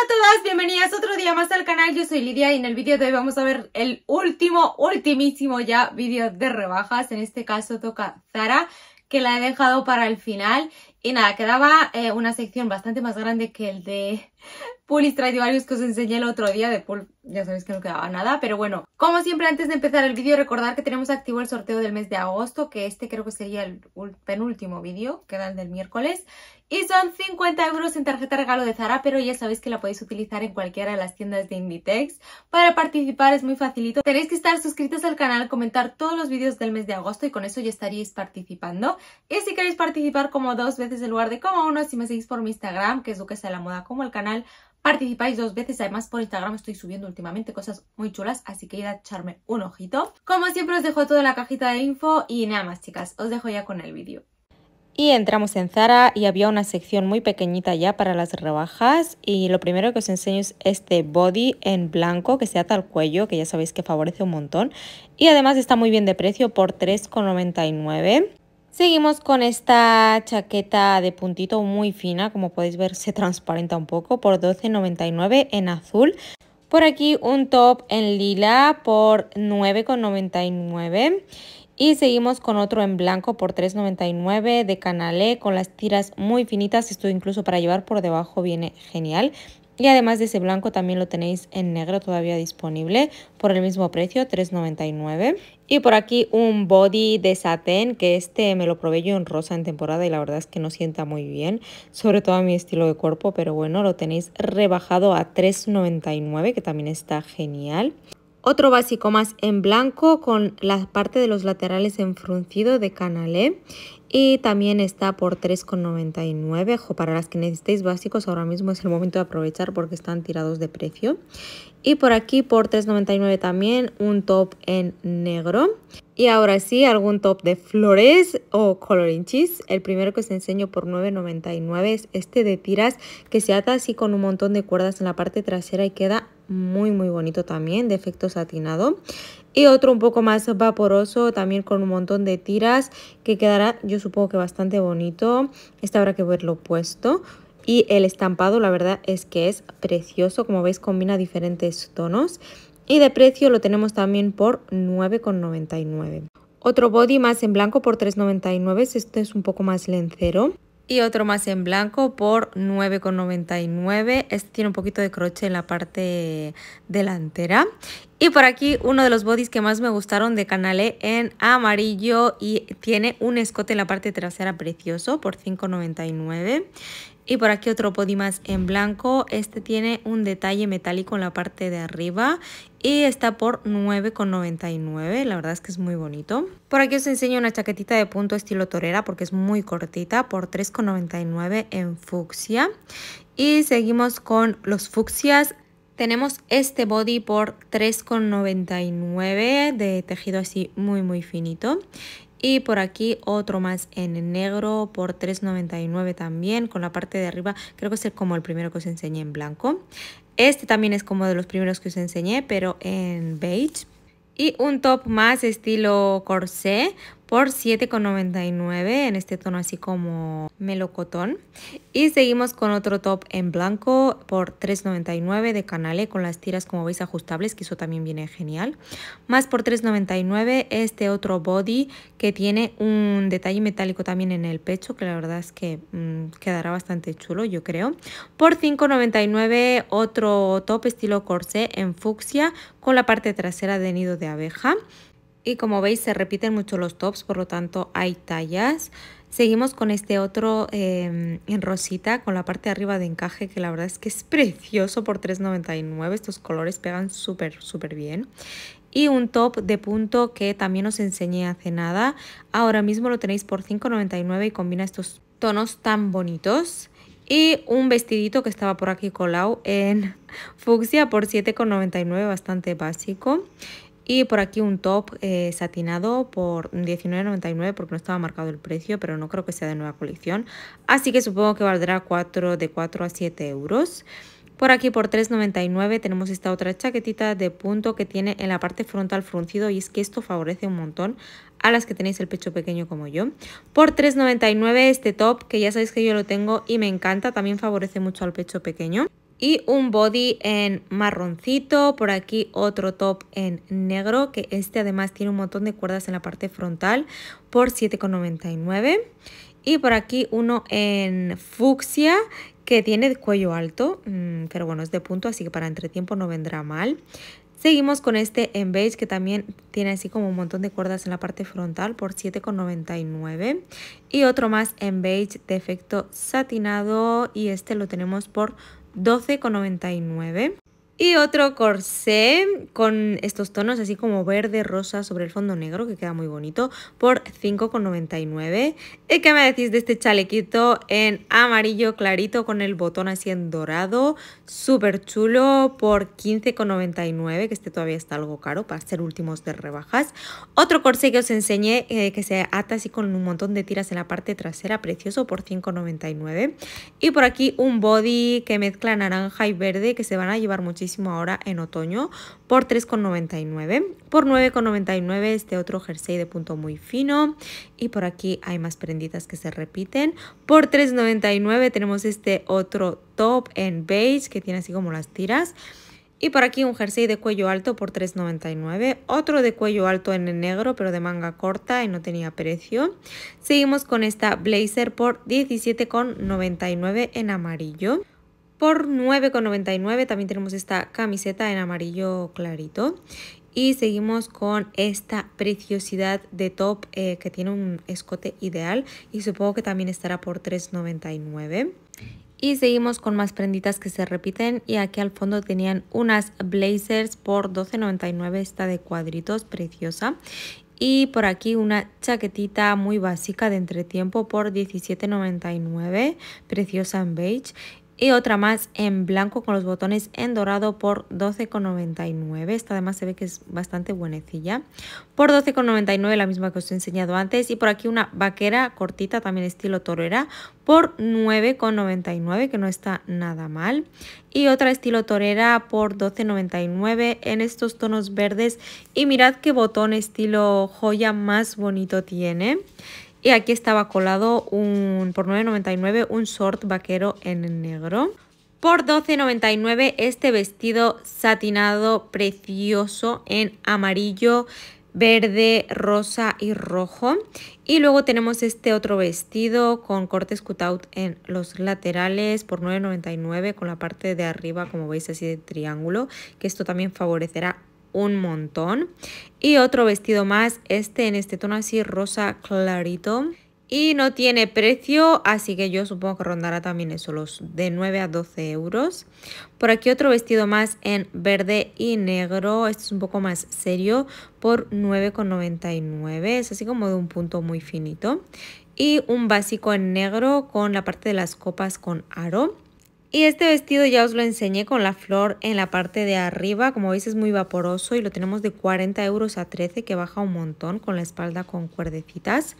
Hola a todas, bienvenidas otro día más al canal, yo soy Lidia y en el vídeo de hoy vamos a ver el último, ultimísimo ya vídeo de rebajas, en este caso toca Zara, que la he dejado para el final y nada, quedaba eh, una sección bastante más grande que el de pools varios que os enseñé el otro día. De pool ya sabéis que no quedaba nada, pero bueno. Como siempre, antes de empezar el vídeo, recordar que tenemos activo el sorteo del mes de agosto, que este creo que sería el penúltimo vídeo, que era el del miércoles. Y son 50 euros en tarjeta regalo de Zara, pero ya sabéis que la podéis utilizar en cualquiera de las tiendas de Inditex. Para participar es muy facilito. Tenéis que estar suscritos al canal, comentar todos los vídeos del mes de agosto y con eso ya estaríais participando. Y si queréis participar como dos veces desde el lugar de como uno. Si me seguís por mi Instagram, que es Duquesa de la Moda, como el canal, participáis dos veces. Además, por Instagram estoy subiendo últimamente cosas muy chulas, así que ir a echarme un ojito. Como siempre, os dejo toda la cajita de info y nada más, chicas. Os dejo ya con el vídeo. Y entramos en Zara y había una sección muy pequeñita ya para las rebajas y lo primero que os enseño es este body en blanco que se ata al cuello, que ya sabéis que favorece un montón y además está muy bien de precio por 3,99 Seguimos con esta chaqueta de puntito muy fina, como podéis ver se transparenta un poco, por $12.99 en azul. Por aquí un top en lila por $9.99. Y seguimos con otro en blanco por $3.99 de Canalé con las tiras muy finitas. Esto incluso para llevar por debajo viene genial. Y además de ese blanco también lo tenéis en negro todavía disponible por el mismo precio, $3.99. Y por aquí un body de satén, que este me lo probé yo en rosa en temporada y la verdad es que no sienta muy bien, sobre todo a mi estilo de cuerpo, pero bueno, lo tenéis rebajado a $3.99, que también está genial. Otro básico más en blanco con la parte de los laterales en fruncido de Canalé y también está por 3,99. Para las que necesitéis básicos ahora mismo es el momento de aprovechar porque están tirados de precio. Y por aquí por 3,99 también un top en negro. Y ahora sí, algún top de flores o cheese. El primero que os enseño por 9,99 es este de tiras que se ata así con un montón de cuerdas en la parte trasera y queda muy muy bonito también, de efecto satinado. Y otro un poco más vaporoso, también con un montón de tiras, que quedará yo supongo que bastante bonito. Este habrá que verlo puesto. Y el estampado la verdad es que es precioso, como veis combina diferentes tonos. Y de precio lo tenemos también por 9,99. Otro body más en blanco por 3,99, este es un poco más lencero y otro más en blanco por 9,99. Este tiene un poquito de crochet en la parte delantera. Y por aquí uno de los bodys que más me gustaron de Canale en amarillo y tiene un escote en la parte trasera precioso por 5,99. Y por aquí otro body más en blanco. Este tiene un detalle metálico en la parte de arriba y está por 9,99. La verdad es que es muy bonito. Por aquí os enseño una chaquetita de punto estilo torera porque es muy cortita por 3,99 en fucsia. Y seguimos con los fucsias. Tenemos este body por 3,99 de tejido así muy muy finito y por aquí otro más en negro por 3,99 también, con la parte de arriba, creo que es como el primero que os enseñé en blanco. Este también es como de los primeros que os enseñé, pero en beige. Y un top más estilo corsé por 7,99 en este tono así como melocotón. Y seguimos con otro top en blanco por 3,99 de Canale con las tiras como veis ajustables que eso también viene genial. Más por 3,99 este otro body que tiene un detalle metálico también en el pecho que la verdad es que mm, quedará bastante chulo yo creo. Por 5,99 otro top estilo corsé en fucsia con la parte trasera de nido de abeja y como veis se repiten mucho los tops, por lo tanto hay tallas. Seguimos con este otro em, en rosita con la parte de arriba de encaje que la verdad es que es precioso por $3.99. Estos colores pegan súper, súper bien. Y un top de punto que también os enseñé hace nada. Ahora mismo lo tenéis por $5.99 y combina estos tonos tan bonitos. Y un vestidito que estaba por aquí colado en fucsia por $7,99, bastante básico. Y por aquí un top eh, satinado por 19,99 porque no estaba marcado el precio, pero no creo que sea de nueva colección. Así que supongo que valdrá de 4 a 7 euros. Por aquí por 3,99 tenemos esta otra chaquetita de punto que tiene en la parte frontal fruncido y es que esto favorece un montón a las que tenéis el pecho pequeño como yo. Por 3,99 este top que ya sabéis que yo lo tengo y me encanta, también favorece mucho al pecho pequeño y un body en marroncito, por aquí otro top en negro, que este además tiene un montón de cuerdas en la parte frontal por 7,99 y por aquí uno en fucsia que tiene cuello alto, mm, pero bueno, es de punto, así que para entretiempo no vendrá mal. Seguimos con este en beige que también tiene así como un montón de cuerdas en la parte frontal por 7,99 y otro más en beige de efecto satinado y este lo tenemos por 12,99 y otro corsé con estos tonos así como verde, rosa sobre el fondo negro, que queda muy bonito, por 5,99. ¿Y qué me decís de este chalequito en amarillo clarito con el botón así en dorado? Súper chulo, por 15,99, que este todavía está algo caro para ser últimos de rebajas. Otro corsé que os enseñé eh, que se ata así con un montón de tiras en la parte trasera, precioso, por 5,99. Y por aquí un body que mezcla naranja y verde, que se van a llevar muchísimo ahora en otoño por 3,99. Por 9,99 este otro jersey de punto muy fino. Y por aquí hay más prenditas que se repiten. Por 3,99 tenemos este otro top en beige que tiene así como las tiras. Y por aquí un jersey de cuello alto por $3.99. Otro de cuello alto en negro pero de manga corta y no tenía precio. Seguimos con esta blazer por $17.99 en amarillo por 9,99. También tenemos esta camiseta en amarillo clarito. Y seguimos con esta preciosidad de top eh, que tiene un escote ideal y supongo que también estará por 3,99. Y seguimos con más prenditas que se repiten y aquí al fondo tenían unas blazers por 12,99, esta de cuadritos, preciosa. Y por aquí una chaquetita muy básica de entretiempo por $17.99, preciosa en beige y otra más en blanco con los botones en dorado por 12,99. Esta además se ve que es bastante buenecilla. Por 12,99 la misma que os he enseñado antes y por aquí una vaquera cortita también estilo torera por 9,99 que no está nada mal. Y otra estilo torera por 12,99 en estos tonos verdes y mirad qué botón estilo joya más bonito tiene. Y aquí estaba colado un, por 9,99 un short vaquero en negro. Por 12,99 este vestido satinado precioso en amarillo, verde, rosa y rojo. Y luego tenemos este otro vestido con cortes cutout en los laterales por 9,99 con la parte de arriba como veis así de triángulo, que esto también favorecerá un montón. Y otro vestido más, este en este tono así rosa clarito. Y no tiene precio, así que yo supongo que rondará también eso, los de 9 a 12 euros. Por aquí otro vestido más en verde y negro, este es un poco más serio, por 9,99. Es así como de un punto muy finito. Y un básico en negro con la parte de las copas con aro. Y este vestido ya os lo enseñé con la flor en la parte de arriba, como veis es muy vaporoso y lo tenemos de 40 euros a 13 que baja un montón con la espalda con cuerdecitas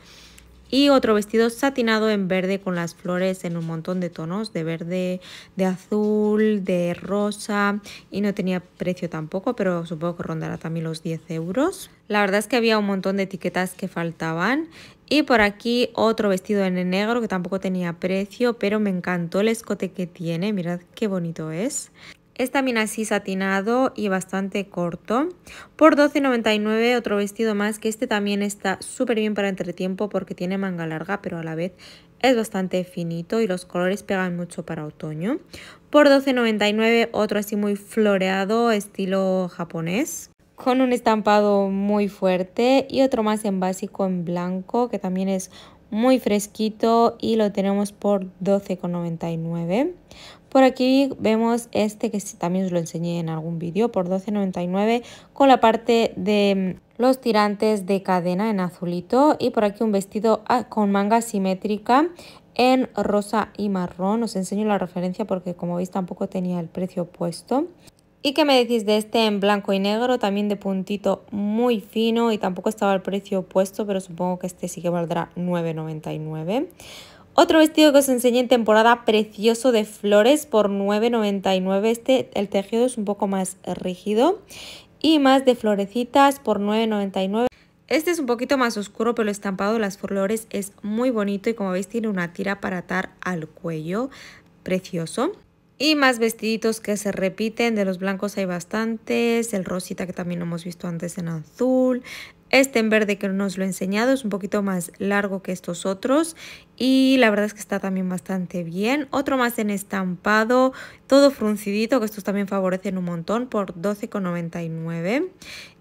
y otro vestido satinado en verde con las flores en un montón de tonos de verde, de azul, de rosa y no tenía precio tampoco pero supongo que rondará también los 10 euros. La verdad es que había un montón de etiquetas que faltaban y por aquí otro vestido en negro que tampoco tenía precio pero me encantó el escote que tiene, mirad qué bonito es. Es también así satinado y bastante corto. Por $12.99 otro vestido más que este también está súper bien para entretiempo porque tiene manga larga pero a la vez es bastante finito y los colores pegan mucho para otoño. Por $12.99 otro así muy floreado estilo japonés con un estampado muy fuerte y otro más en básico en blanco que también es muy fresquito y lo tenemos por $12,99. Por aquí vemos este que también os lo enseñé en algún vídeo por 12.99 con la parte de mm, los tirantes de cadena en azulito y por aquí un vestido ah, con manga simétrica en rosa y marrón. Os enseño la referencia porque como veis tampoco tenía el precio puesto. ¿Y qué me decís de este en blanco y negro? También de puntito muy fino y tampoco estaba el precio puesto, pero supongo que este sí que valdrá 9,99. Otro vestido que os enseñé en temporada precioso de flores por 9,99. Este, el tejido es un poco más rígido. Y más de florecitas por 9,99. Este es un poquito más oscuro, pero el estampado de las flores es muy bonito y como veis tiene una tira para atar al cuello. Precioso. Y más vestiditos que se repiten, de los blancos hay bastantes, el rosita que también hemos visto antes en azul, este en verde que nos lo he enseñado es un poquito más largo que estos otros y la verdad es que está también bastante bien. Otro más en estampado, todo fruncidito, que estos también favorecen un montón por 12,99.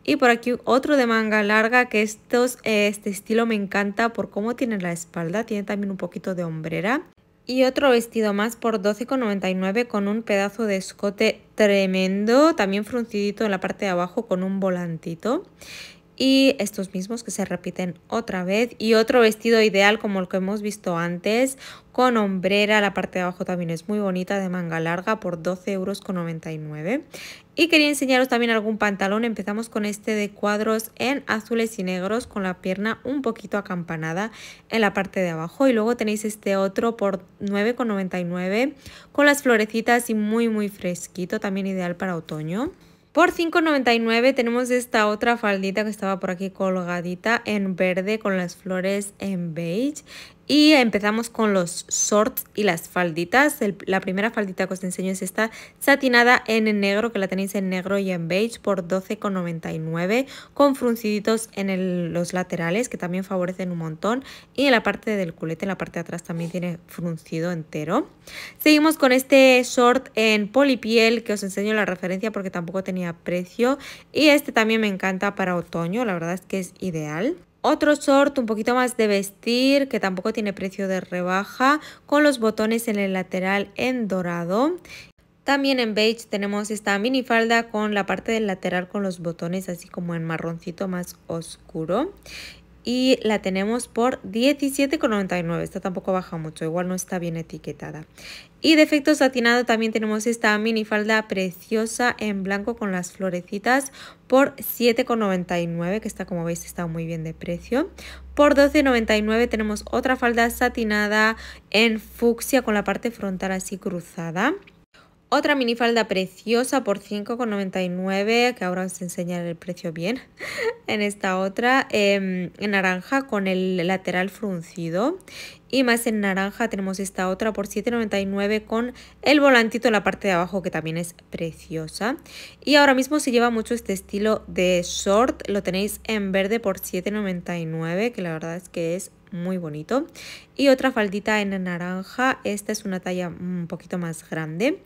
Y por aquí otro de manga larga que estos, este estilo me encanta por cómo tiene la espalda, tiene también un poquito de hombrera y otro vestido más por 12,99 con un pedazo de escote tremendo, también fruncidito en la parte de abajo con un volantito y estos mismos que se repiten otra vez y otro vestido ideal como el que hemos visto antes con hombrera, la parte de abajo también es muy bonita de manga larga por 12,99 euros y quería enseñaros también algún pantalón, empezamos con este de cuadros en azules y negros con la pierna un poquito acampanada en la parte de abajo y luego tenéis este otro por 9,99 con las florecitas y muy muy fresquito, también ideal para otoño por $5.99 tenemos esta otra faldita que estaba por aquí colgadita en verde con las flores en beige. Y empezamos con los shorts y las falditas. la primera faldita que os enseño es esta satinada en negro, que la tenéis en negro y en beige por 12,99 con frunciditos en los laterales que también favorecen un montón y en la parte del culete, en la parte de atrás también tiene fruncido entero. Seguimos con este short en polipiel que os enseño la referencia porque tampoco tenía precio y este también me encanta para otoño, la verdad es que es ideal. Otro short un poquito más de vestir que tampoco tiene precio de rebaja con los botones en el lateral en dorado. También en beige tenemos esta mini falda con la parte del lateral con los botones así como en marroncito más oscuro y la tenemos por 17,99. Esta tampoco baja mucho, igual no está bien etiquetada. Y de efecto satinado también tenemos esta mini falda preciosa en blanco con las florecitas por 7,99, que está como veis está muy bien de precio. Por 12,99 tenemos otra falda satinada en fucsia con la parte frontal así cruzada. Otra minifalda preciosa por 5,99, que ahora os enseñaré el precio bien, en esta otra, em, en naranja con el lateral fruncido. Y más en naranja tenemos esta otra por 7,99 con el volantito en la parte de abajo que también es preciosa. Y ahora mismo se lleva mucho este estilo de short, lo tenéis en verde por 7,99 que la verdad es que es muy bonito. Y otra faldita en naranja, esta es una talla un poquito más grande.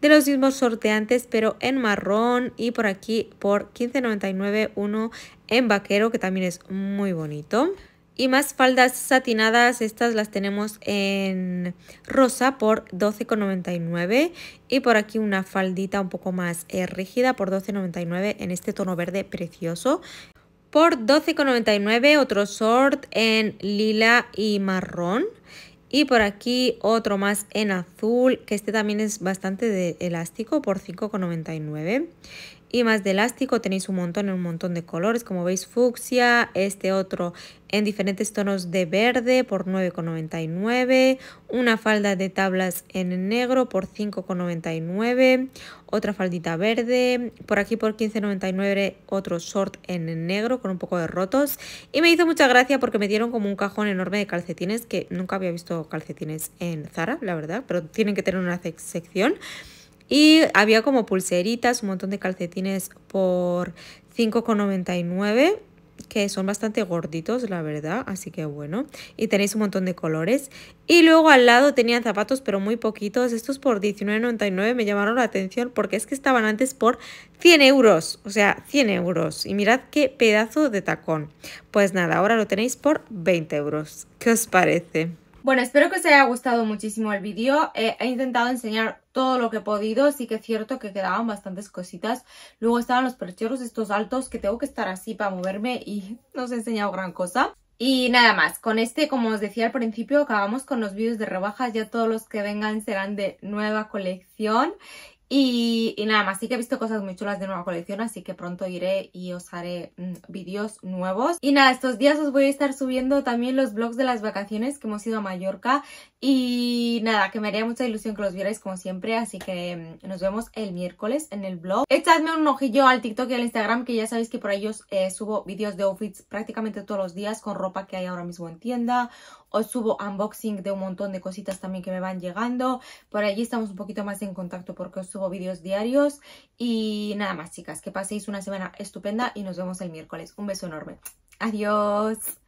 De los mismos sorteantes, pero en marrón y por aquí por 15.99 uno en vaquero que también es muy bonito. Y más faldas satinadas, estas las tenemos en rosa por 12,99 y por aquí una faldita un poco más eh, rígida por 12,99 en este tono verde precioso por 12,99 otro short en lila y marrón y por aquí otro más en azul que este también es bastante de elástico por 5,99 y más de elástico. Tenéis un montón, un montón de colores, como veis fucsia, este otro en diferentes tonos de verde por 9,99, una falda de tablas en negro por 5,99, otra faldita verde, por aquí por 15,99 otro short en negro con un poco de rotos y me hizo mucha gracia porque me dieron como un cajón enorme de calcetines que nunca había visto calcetines en Zara, la verdad, pero tienen que tener una sección. Y había como pulseritas, un montón de calcetines por 5,99 que son bastante gorditos, la verdad, así que bueno. Y tenéis un montón de colores. Y luego al lado tenían zapatos, pero muy poquitos. Estos por $19.99 me llamaron la atención porque es que estaban antes por 100 euros. O sea, 100 euros. Y mirad qué pedazo de tacón. Pues nada, ahora lo tenéis por 20 euros. ¿Qué os parece? Bueno, espero que os haya gustado muchísimo el vídeo. Eh, he intentado enseñar todo lo que he podido. Sí que es cierto que quedaban bastantes cositas. Luego estaban los percheros estos altos que tengo que estar así para moverme y no os he enseñado gran cosa. Y nada más, con este, como os decía al principio, acabamos con los vídeos de rebajas. Ya todos los que vengan serán de nueva colección. Y, nada más, sí que he visto cosas muy chulas de nueva colección, así que pronto iré y os haré mm, vídeos nuevos. Y nada, estos días os voy a estar subiendo también los vlogs de las vacaciones que hemos ido a Mallorca. Y nada, que me haría mucha ilusión que los vierais como siempre, así que mm, nos vemos el miércoles en el blog. Echadme un ojillo al TikTok y al Instagram, que ya sabéis que por ahí os eh, subo vídeos de outfits prácticamente todos los días con ropa que hay ahora mismo en tienda os subo unboxing de un montón de cositas también que me van llegando. Por allí estamos un poquito más en contacto porque os subo vídeos diarios. Y nada más, chicas, que paséis una semana estupenda y nos vemos el miércoles. Un beso enorme. Adiós.